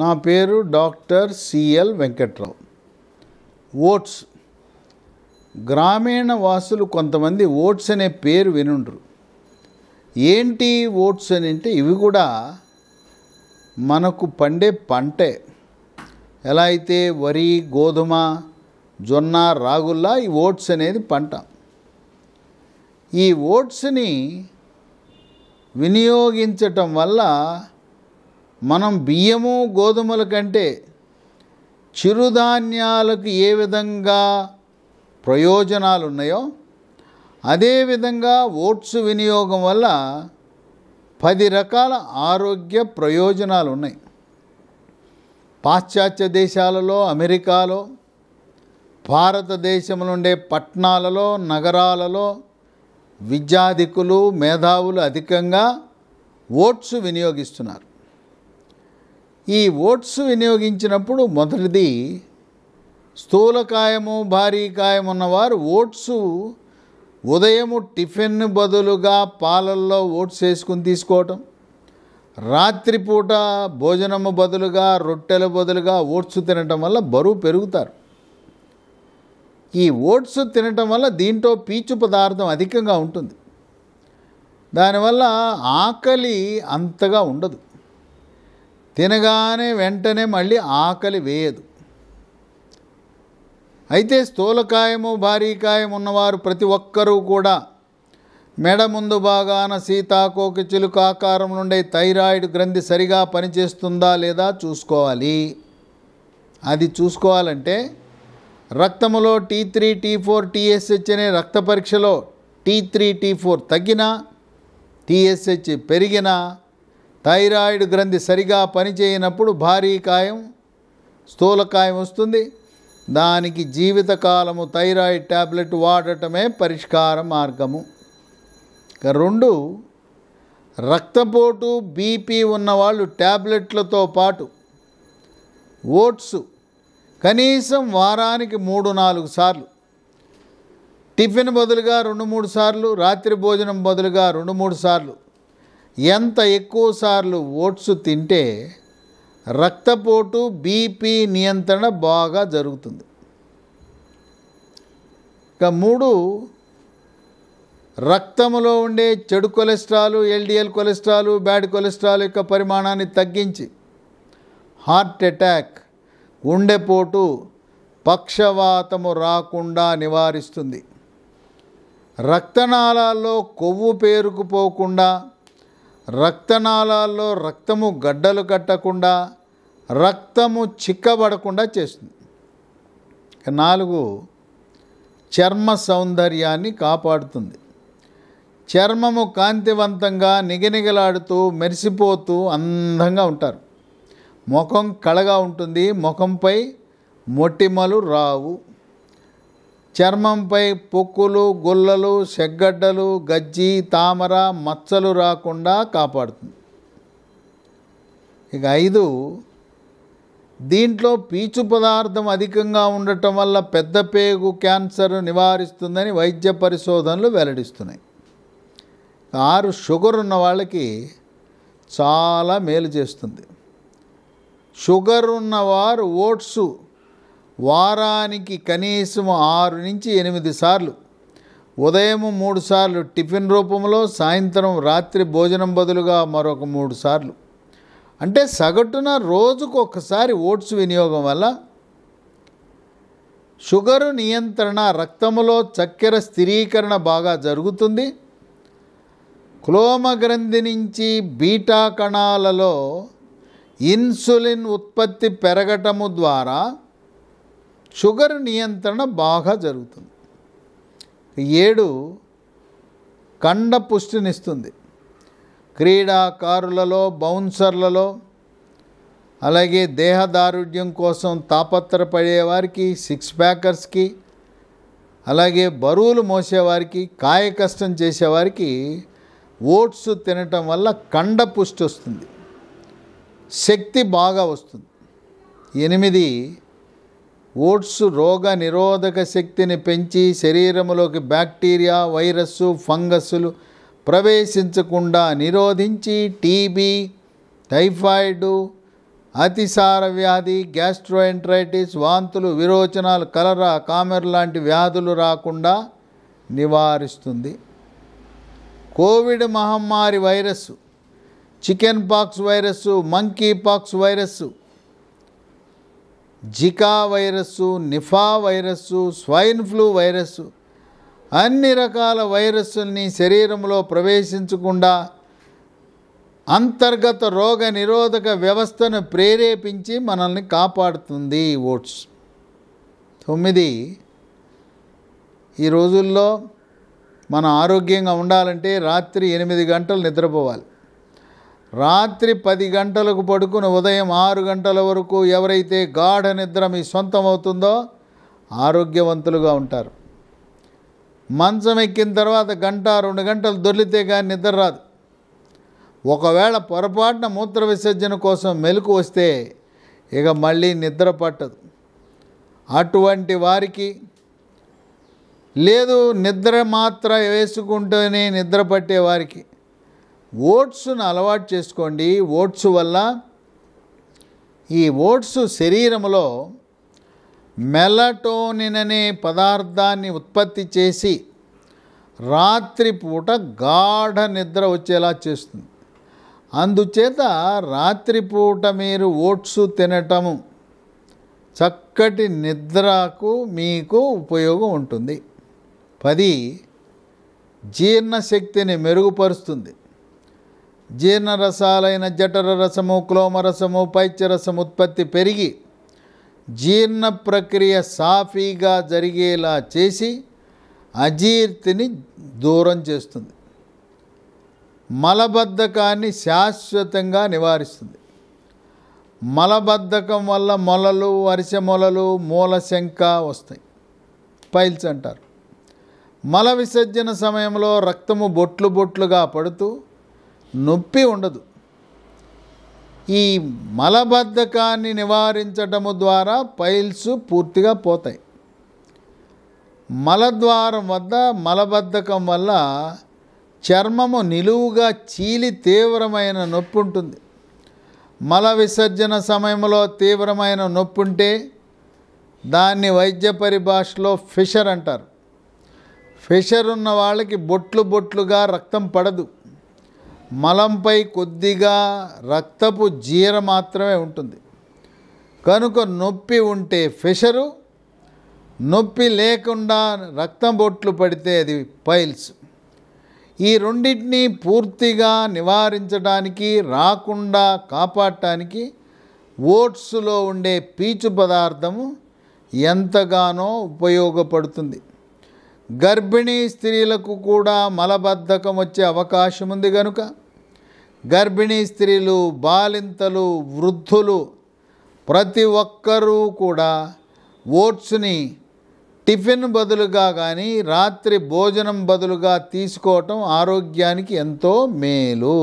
నా పేరు doctor CL Venkatrao oats గ్రామీణ వాసులు కొంతమంది ఓట్స్ అనే పేరు వినుండ్రు ఏంటి ఓట్స్ అని అంటే ఇవి కూడా మనకు పండే పంటే ఎలా అయితే వరి గోధుమ జొన్న రాగుల్లా ఈ ఓట్స్ అనేది పంట ఈ ఓట్స్ని వినియోగించటం వల్ల మనం బియ్యము గోధుమల కంటే చిరుధాన్యాలకు ఏ విధంగా ప్రయోజనాలు ఉన్నాయో అదేవిధంగా ఓట్స్ వినియోగం వల్ల పది రకాల ఆరోగ్య ప్రయోజనాలు ఉన్నాయి పాశ్చాత్య దేశాలలో అమెరికాలో భారతదేశంలో ఉండే పట్టణాలలో నగరాలలో విద్యాధికులు మేధావులు అధికంగా ఓట్స్ వినియోగిస్తున్నారు ఈ ఓట్స్ వినియోగించినప్పుడు మొదటిది స్థూలకాయము భారీ కాయమున్నవారు ఉన్నవారు ఓట్స్ ఉదయము టిఫిన్ బదులుగా పాలల్లో ఓట్స్ వేసుకుని తీసుకోవటం రాత్రిపూట భోజనము బదులుగా రొట్టెల బదులుగా ఓట్స్ తినటం వల్ల బరువు పెరుగుతారు ఈ ఓట్స్ తినటం వల్ల దీంట్లో పీచు పదార్థం అధికంగా ఉంటుంది దానివల్ల ఆకలి అంతగా ఉండదు తినగానే వెంటనే మళ్ళీ ఆకలి వేయదు అయితే స్థూలకాయము భారీకాయం ఉన్నవారు ప్రతి ఒక్కరూ కూడా మెడ ముందు భాగాన సీతాకోకి చిలుక ఆకారం నుండే థైరాయిడ్ గ్రంథి సరిగా పనిచేస్తుందా లేదా చూసుకోవాలి అది చూసుకోవాలంటే రక్తములో T three T four TSH అనే రక్త పరీక్షలో టీ త్రీ టీ ఫోర్ తగ్గినా టీఎస్హెచ్ పెరిగినా థైరాయిడ్ గ్రంథి సరిగా పనిచేయనప్పుడు భారీ కాయం స్థూలకాయం వస్తుంది దానికి జీవితకాలము థైరాయిడ్ ట్యాబ్లెట్ వాడటమే పరిష్కార మార్గము రెండు రక్తపోటు బీపీ ఉన్నవాళ్ళు ట్యాబ్లెట్లతో పాటు ఓట్స్ కనీసం వారానికి మూడు నాలుగు సార్లు టిఫిన్ బదులుగా రెండు మూడు సార్లు రాత్రి భోజనం బదులుగా రెండు మూడు సార్లు ఎంత ఎక్కువసార్లు ఓట్స్ తింటే రక్తపోటు బీపీ నియంత్రణ బాగా జరుగుతుంది ఇక మూడు రక్తంలో ఉండే చెడు cholesterol LDL cholesterol bad cholesterol యొక్క పరిమాణాన్ని తగ్గించి హార్ట్ అటాక్ గుండెపోటు పక్షవాతము రాకుండా నివారిస్తుంది రక్తనాళాల్లో కొవ్వు పేరుకుపోకుండా రక్తనాళాల్లో రక్తము గడ్డలు కట్టకుండా రక్తము చిక్కబడకుండా చేస్తుంది నాలుగు చర్మ సౌందర్యాన్ని కాపాడుతుంది చర్మము కాంతివంతంగా నిగనిగలాడుతూ మెరిసిపోతూ అందంగా ఉంటారు ముఖం కళగా ఉంటుంది ముఖంపై మొటిమలు రావు చర్మంపై పొక్కులు గుల్లలు సెగ్గడ్డలు గజ్జి తామర మచ్చలు రాకుండా కాపాడుతుంది ఇక ఐదు దీంట్లో పీచు పదార్థం అధికంగా ఉండటం వల్ల పెద్ద పేగు క్యాన్సర్ నివారిస్తుందని వైద్య పరిశోధనలు వెల్లడిస్తున్నాయి ఆరు షుగర్ ఉన్న వాళ్ళకి చాలా మేలు చేస్తుంది షుగర్ ఉన్నవారు ఓట్సు వారానికి కనీసం ఆరు నుంచి ఎనిమిది సార్లు ఉదయం మూడు సార్లు టిఫిన్ రూపంలో సాయంత్రం రాత్రి భోజనం బదులుగా మరొక మూడు సార్లు అంటే సగటున రోజుకు ఒకసారి ఓట్స్ వినియోగం వల్ల షుగరు నియంత్రణ రక్తములో చక్కెర స్థిరీకరణ బాగా జరుగుతుంది క్లోమగ్రంథి నుంచి బీటా కణాలలో ఇన్సులిన్ ఉత్పత్తి పెరగటము ద్వారా షుగర్ నియంత్రణ బాగా జరుగుతుంది ఏడు కండ పుష్టినిస్తుంది క్రీడాకారులలో బౌన్సర్లలో అలాగే దేహదారుఢ్యం కోసం తాపత్రపడేవారికి సిక్స్ ప్యాకర్స్కి అలాగే బరువులు మోసేవారికి కాయ కష్టం చేసేవారికి ఓట్స్ తినటం వల్ల కండ పుష్టి వస్తుంది శక్తి బాగా వస్తుంది ఎనిమిది ఓట్స్ రోగ నిరోధక శక్తిని పెంచి శరీరంలోకి బ్యాక్టీరియా వైరస్సు ఫంగస్సులు ప్రవేశించకుండా నిరోధించి టీబీ టైఫాయిడ్ అతిసార వ్యాధి గ్యాస్ట్రోఎంట్రైటిస్ వాంతులు విరోచనాలు కలరా కామెర్ లాంటి వ్యాధులు రాకుండా నివారిస్తుంది కోవిడ్ మహమ్మారి virus chicken pox virus monkey pox virus Zika virus Nipah virus swine flu virus అన్ని రకాల వైరస్సుల్ని శరీరంలో ప్రవేశించకుండా అంతర్గత రోగ నిరోధక వ్యవస్థను ప్రేరేపించి మనల్ని కాపాడుతుంది ఓట్స్ తొమ్మిది ఈ రోజుల్లో మన ఆరోగ్యంగా ఉండాలంటే రాత్రి ఎనిమిది గంటలు నిద్రపోవాలి రాత్రి పది గంటలకు పడుకుని ఉదయం ఆరు గంటల వరకు ఎవరైతే గాఢ నిద్ర మీ సొంతమవుతుందో ఆరోగ్యవంతులుగా ఉంటారు మంచం ఎక్కిన తర్వాత గంట రెండు గంటలు దొర్లితే కానీ నిద్ర రాదు ఒకవేళ పొరపాటున మూత్ర విసర్జన కోసం మెలకు వస్తే ఇక మళ్ళీ నిద్ర పట్టదు అటువంటి వారికి లేదు నిద్ర మాత్ర వేసుకుంటూనే నిద్ర పట్టే వారికి ఓట్స్ను అలవాటు చేసుకోండి ఓట్స్ వల్ల ఈ ఓట్స్ శరీరంలో మెలటోనిన్ అనే పదార్థాన్ని ఉత్పత్తి చేసి రాత్రిపూట గాఢ నిద్ర వచ్చేలా చేస్తుంది అందుచేత రాత్రిపూట మీరు ఓట్స్ తినటము చక్కటి నిద్రకు మీకు ఉపయోగం ఉంటుంది పది జీర్ణశక్తిని మెరుగుపరుస్తుంది జీర్ణరసాలైన జఠర రసము క్లోమరసము పైత్యరసం ఉత్పత్తి పెరిగి జీర్ణ ప్రక్రియ సాఫీగా జరిగేలా చేసి అజీర్తిని దూరం చేస్తుంది మలబద్ధకాన్ని శాశ్వతంగా నివారిస్తుంది మలబద్ధకం వల్ల మొలలు అరిసె మొలలు మూల శంక వస్తాయి పైల్స్ అంటారు మల విసర్జన సమయంలో రక్తము బొట్లు బొట్లుగా పడుతూ నొప్పి ఉండదు ఈ మలబద్ధకాన్ని నివారించటము ద్వారా పైల్స్ పూర్తిగా పోతాయి మలద్వారం వద్ద మలబద్ధకం వల్ల చర్మము నిలువుగా చీలి తీవ్రమైన నొప్పి ఉంటుంది మల విసర్జన సమయంలో తీవ్రమైన నొప్పి ఉంటే దాన్ని వైద్య పరిభాషలో ఫిషర్ అంటారు ఫిషర్ ఉన్న వాళ్ళకి బొట్లు బొట్లుగా రక్తం పడదు మలంపై కొద్దిగా రక్తపు జీర మాత్రమే ఉంటుంది కనుక నొప్పి ఉంటే ఫెషరు నొప్పి లేకుండా రక్తం బొట్లు పడితే అది పైల్స్ ఈ రెండింటినీ పూర్తిగా నివారించడానికి రాకుండా కాపాడటానికి ఓట్స్లో ఉండే పీచు పదార్థము ఎంతగానో ఉపయోగపడుతుంది గర్భిణీ స్త్రీలకు కూడా మలబద్ధకం వచ్చే అవకాశం ఉంది కనుక గర్భిణీ స్త్రీలు బాలింతలు వృద్ధులు ప్రతి ఒక్కరూ కూడా ఓట్స్ని టిఫిన్ బదులుగా కానీ రాత్రి భోజనం బదులుగా తీసుకోవటం ఆరోగ్యానికి ఎంతో మేలు